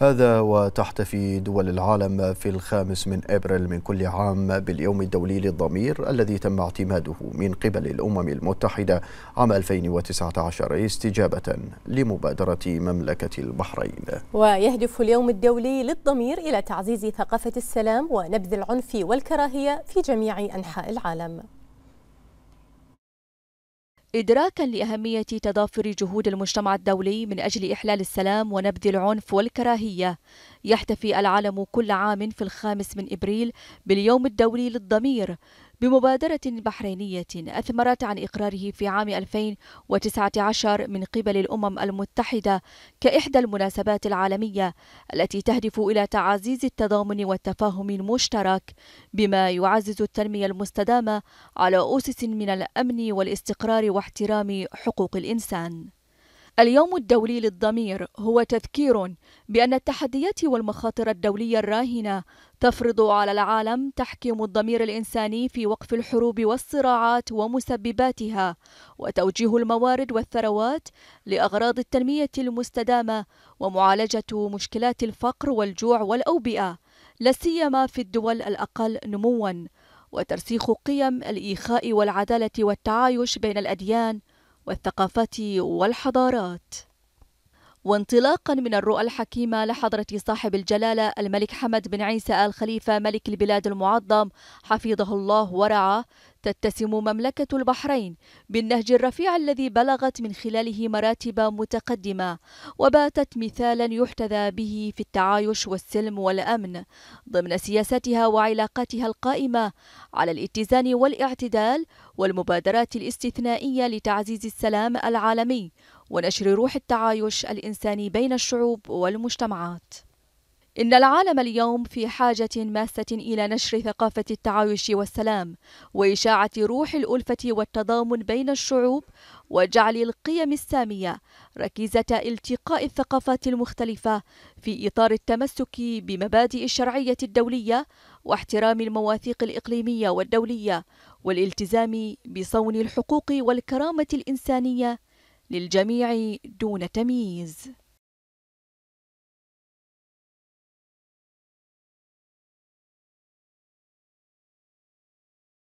هذا وتحتفي دول العالم في الخامس من أبريل من كل عام باليوم الدولي للضمير الذي تم اعتماده من قبل الأمم المتحدة عام 2019 استجابة لمبادرة مملكة البحرين ويهدف اليوم الدولي للضمير إلى تعزيز ثقافة السلام ونبذ العنف والكراهية في جميع أنحاء العالم إدراكا لأهمية تضافر جهود المجتمع الدولي من أجل إحلال السلام ونبذ العنف والكراهية يحتفي العالم كل عام في الخامس من إبريل باليوم الدولي للضمير بمبادرة بحرينية أثمرت عن إقراره في عام 2019 من قبل الأمم المتحدة كإحدى المناسبات العالمية التي تهدف إلى تعزيز التضامن والتفاهم المشترك بما يعزز التنمية المستدامة على أسس من الأمن والاستقرار واحترام حقوق الإنسان اليوم الدولي للضمير هو تذكير بأن التحديات والمخاطر الدولية الراهنة تفرض على العالم تحكيم الضمير الإنساني في وقف الحروب والصراعات ومسبباتها وتوجيه الموارد والثروات لأغراض التنمية المستدامة ومعالجة مشكلات الفقر والجوع والأوبئة لا سيما في الدول الأقل نمواً وترسيخ قيم الإيخاء والعدالة والتعايش بين الأديان والثقافات والحضارات وانطلاقا من الرؤى الحكيمة لحضرة صاحب الجلالة الملك حمد بن عيسى آل خليفة ملك البلاد المعظم حفظه الله ورعاه تتسم مملكة البحرين بالنهج الرفيع الذي بلغت من خلاله مراتب متقدمة وباتت مثالا يحتذى به في التعايش والسلم والأمن ضمن سياستها وعلاقاتها القائمة على الاتزان والاعتدال والمبادرات الاستثنائية لتعزيز السلام العالمي ونشر روح التعايش الإنساني بين الشعوب والمجتمعات إن العالم اليوم في حاجة ماسة إلى نشر ثقافة التعايش والسلام وإشاعة روح الألفة والتضامن بين الشعوب وجعل القيم السامية ركيزة التقاء الثقافات المختلفة في إطار التمسك بمبادئ الشرعية الدولية واحترام المواثيق الإقليمية والدولية والالتزام بصون الحقوق والكرامة الإنسانية للجميع دون تمييز